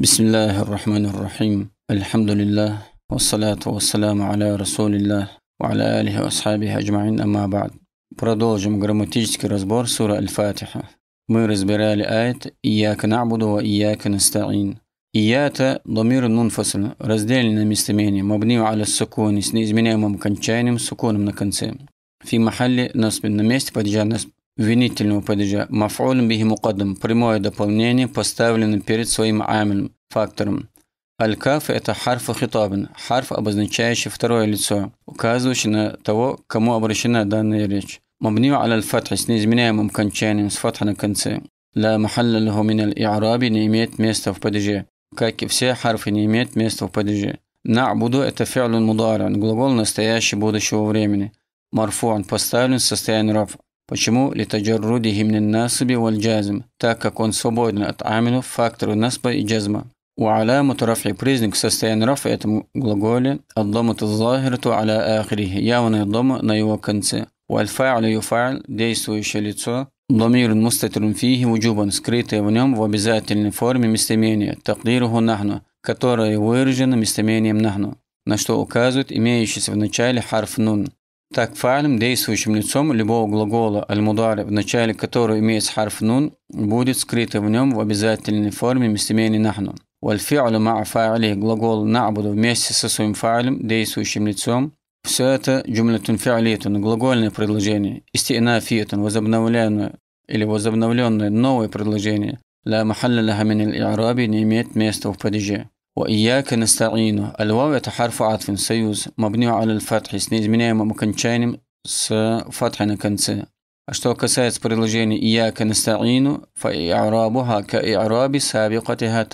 بسم الله الرحمن الرحيم الحمد لله والصلاة والسلام على رسول الله وعلى آله وأصحابه أجمعين أما بعد Продолжим грамматический разбор суры Аль-Фатиха. Мы разбирали аят «Ияка набуду ва ияка настаин». «Ията» – домир нунфасль, раздельное местоимение, мабнию аля сукуни, с неизменяемым кончанием суконом на конце. Фи махалли наспин на месте падежа насп. винительного падежа. Мафулин бихи мукаддам. Прямое дополнение поставлено перед своим амилем, фактором. Аль-Каф – это харф хитабин, харф, обозначающий второе лицо, указывающий на того, кому обращена данная речь. Мабнию аль-фатхи с неизменяемым кончанием, с фатха на конце. Ла махаллалаху мин аль-и'раби не имеет места в падеже, как и все харфы не имеют места в падеже. На'буду – это фи'лун мударан, глагол настоящего будущего времени. Марфуан поставлен в состоянии раб. Почему литаджаррудихи мин насби валь джазм, так как он свободен от аминов, фактору насба и джазма. وعلامة رفع признак состояния رفع этом глаголе الضمة الظاهرة على آخره явное дома на его конце والفاعل يفعل действующее лицо ضمير مستتر فيه وجوبا скрытое в нем в обязательной форме местоимение تقديره نحن которое выражено местоимением نحن на что указывает имеющийся в начале харф нун так, фа'лем, действующим лицом любого глагола аль-мудари, в начале которого имеется харф нун, будет скрыто в нем в обязательной форме местоимение нахну. Вальфи'лю ма'а фа'ли, глагол набуду вместе со своим фа'лем, действующим лицом, все это джумлятун фиалитун, глагольное предложение, истина фиатун, возобновленное или возобновленное новое предложение, ла махалля лаха мин не имеет места в падеже. وإياك نستعين الواو يتحرف عطف سيوز مبني على الفتح с неизменяемым окончанием с فتح на конце. А что касается предложения «Ияка настаину», фаи'арабуха ка'ираби сабикатиха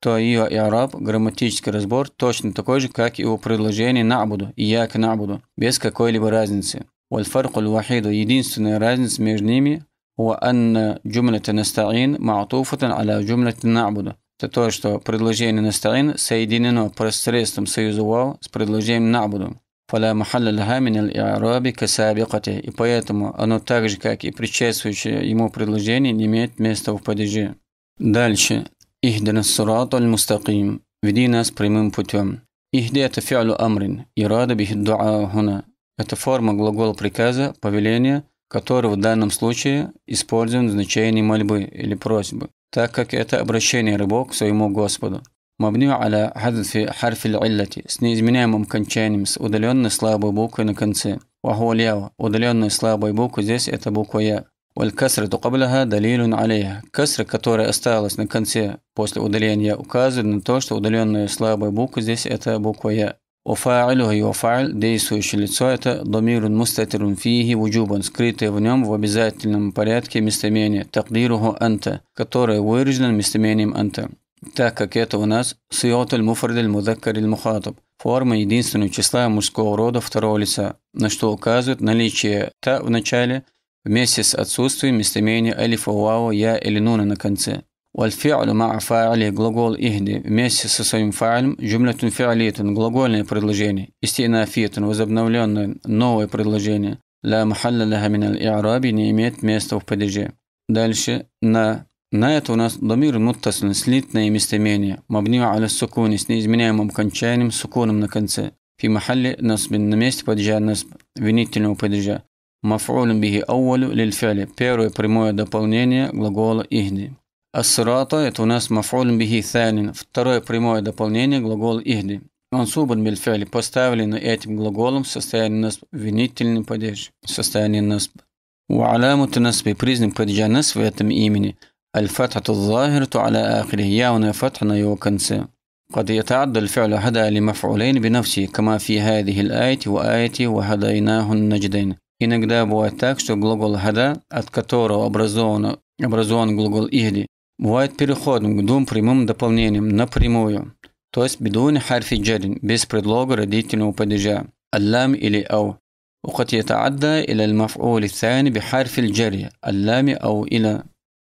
то ее иараб, грамматический разбор, точно такой же, как и у предложения «Набуду», и «Ияка набуду», без какой-либо разницы. والفرق الوحيد единственная разница между ними – «ва анна جملة настаин معطوفة аля جملة набуду» Это то, что предложение Настарин соединено посредством союза вау с предложением Набуду. Фаля махалля лаха минал иараби касабикате. И поэтому оно так же, как и предшествующее ему предложение, не имеет места в падеже. Дальше. Ихдана сурату аль-мустаким. Веди нас прямым путем. Ихди это фиалу амрин. Ирада бих дуа Это форма глагола приказа, повеления, который в данном случае использован в значении мольбы или просьбы так как это обращение рыбок к своему Господу. Мабню аля хадфи харфи илляти с неизменяемым кончанием с удаленной слабой буквой на конце. Вахуальява – удаленная слабая буква, здесь это буква Я. Валькасра тукабляха далилюн алейха. Касра, которая осталась на конце после удаления, указывает на то, что удаленная слабая буква здесь это буква Я. Вафа'илюху и вафа'иль, действующее лицо, это домирун мустатирун фиги вуджубан, скрытое в нем в обязательном порядке местоимение такдируху анта, которое выражено местоимением анта. Так как это у нас сиотуль муфардиль мудаккариль мухатаб, форма единственного числа мужского рода второго лица, на что указывает наличие та в начале вместе с отсутствием местоимения алифа вау я или нуна на конце. Вальфиалю ма фа'али – глагол ихди вместе со своим фа'алем, джумлятун фиалитун – глагольное предложение, истинафитун – возобновленное новое предложение, ла махалля лаха минал и'раби не имеет места в падеже. Дальше на на это у нас дамир муттаслин, слитное местоимение, мабниу аля сукуни с неизменяемым окончанием суконом на конце. Фи махалли насбин на месте падежа насб, винительного падежа. Мафулюн бихи ауалю лильфяли – первое прямое дополнение глагола ихди. Асрата – это у нас мафуль бихи тhanин. Второе прямое дополнение – глагол ихди. Мансубан бильфели поставлен этим глаголом в состоянии насб, винительный падеж, в состоянии насб. У алямуту насби признак падежа нас в этом имени. Аль-фатхату захирту аля ахри, явная фатха на его конце. قد бинавси. Кама هدا لمفعولين بنفسه كما في هذه الآية وآية وهديناه النجدين Иногда бывает так, что глагол «хада», от которого образован, образован глагол «ихди», Бывает переход к двум прямым дополнениям напрямую, то есть бедуин харфи джерин, без предлога родительного падежа, аллам или ау. وقد يتعدى إلى المفعول الثاني بحرف الجر اللام أو إلى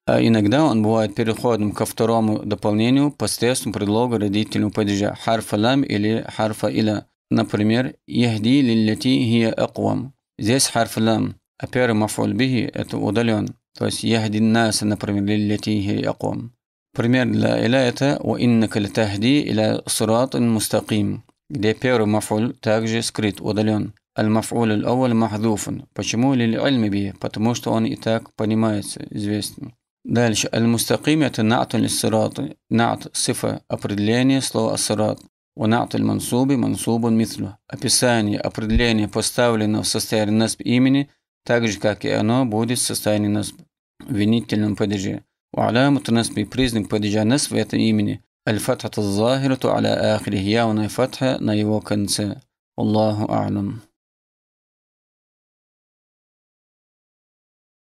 إنك داون بوايد بيرخود كفترومو دبلنينيو بستيس بردلوغ رديتلو بديجا حرف لام إلى حرف إلى نبرمير يهدي للتي هي أقوم زيس حرف لام أبير مفعول به أتو أدليون То есть «Яхди наса», например, «Лиллятихи яком». Пример для это «Ва иннака ТАХДИ иля суратун мустаким», где первый мафуль также скрыт, удален. Аль-мафуль аль-аваль махдуфун. Почему лиль альмиби? Потому что он и так понимается, известен. Дальше. Аль-мустаким – это наатун лиссират. Наат – СИФА определение слова ассират. Унаат аль-мансуби – мансубун мислю. Описание, определение поставлено в состоянии НАСП имени, так же, как и оно будет в состоянии насб винительном падеже. وعلامة نصب признак падежа насф в этом имени الفتحة الظاهرة على آخره явная фатха на его конце. Аллаху Алям.